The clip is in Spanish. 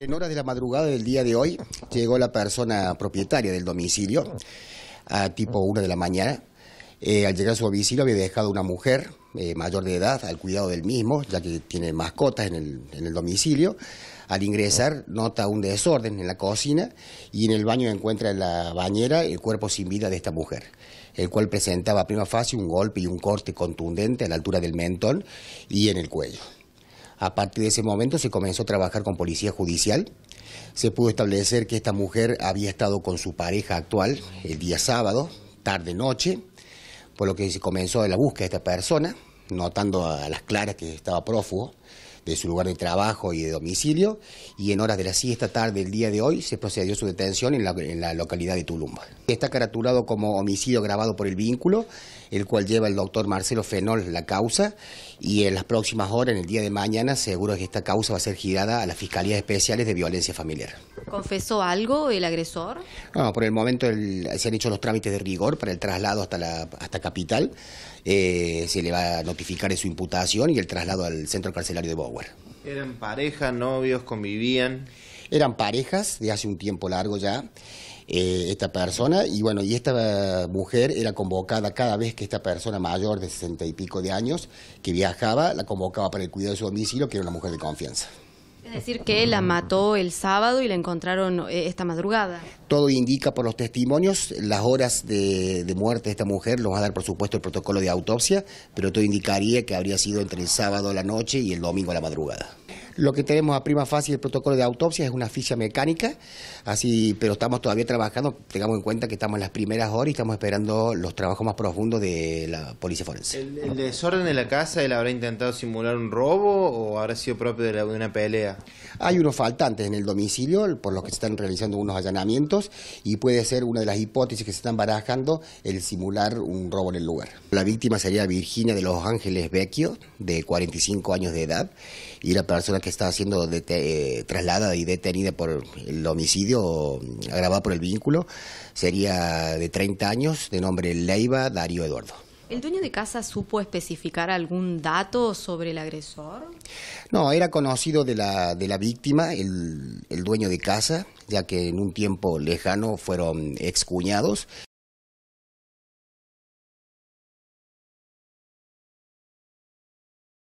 En horas de la madrugada del día de hoy llegó la persona propietaria del domicilio a tipo 1 de la mañana. Eh, al llegar a su domicilio había dejado una mujer eh, mayor de edad al cuidado del mismo, ya que tiene mascotas en el, domicilio. Al ingresar nota un desorden en la cocina y en el baño encuentra en la bañera el cuerpo sin vida de esta mujer, el cual presentaba a prima fase un golpe y un corte contundente a la altura del mentón y en el cuello. A partir de ese momento se comenzó a trabajar con policía judicial. Se pudo establecer que esta mujer había estado con su pareja actual el día sábado, tarde-noche, por lo que se comenzó la búsqueda de esta persona, notando a las claras que estaba prófugo de su lugar de trabajo y de domicilio y en horas de la siesta tarde el día de hoy se procedió su detención en la, localidad de Tulumba. Está caraturado como homicidio grabado por el vínculo, el cual lleva el doctor Marcelo Fenol la causa y en las próximas horas, en el día de mañana, seguro que esta causa va a ser girada a las Fiscalías Especiales de Violencia Familiar. ¿Confesó algo el agresor? No, por el momento se han hecho los trámites de rigor para el traslado hasta, la, hasta Capital. Eh, se le va a notificar su imputación y el traslado al centro carcelario de Bower. ¿Eran pareja, novios, convivían? Eran parejas de hace un tiempo largo ya. Eh, esta persona y bueno, y esta eh, mujer era convocada cada vez que esta persona mayor de sesenta y pico de años que viajaba, la convocaba para el cuidado de su domicilio, que era una mujer de confianza. Es decir, que la mató el sábado y la encontraron eh, esta madrugada. Todo indica por los testimonios, las horas de, muerte de esta mujer los va a dar por supuesto el protocolo de autopsia, pero todo indicaría que habría sido entre el sábado a la noche y el domingo a la madrugada. Lo que tenemos a prima fase del protocolo de autopsia es una ficha mecánica, así, pero estamos todavía trabajando, tengamos en cuenta que estamos en las primeras horas y estamos esperando los trabajos más profundos de la policía forense. ¿El, desorden de la casa, él habrá intentado simular un robo o habrá sido propio de, una pelea? Hay unos faltantes en el domicilio, por los que se están realizando unos allanamientos y puede ser una de las hipótesis que se están barajando el simular un robo en el lugar. La víctima sería Virginia de Los Ángeles Vecchio, de 45 años de edad, y la persona que estaba está siendo eh, trasladada y detenida por el homicidio agravada por el vínculo sería de 30 años, de nombre Leiva Darío Eduardo. ¿El dueño de casa supo especificar algún dato sobre el agresor? No, era conocido de la, de la víctima, el, el dueño de casa, ya que en un tiempo lejano fueron excuñados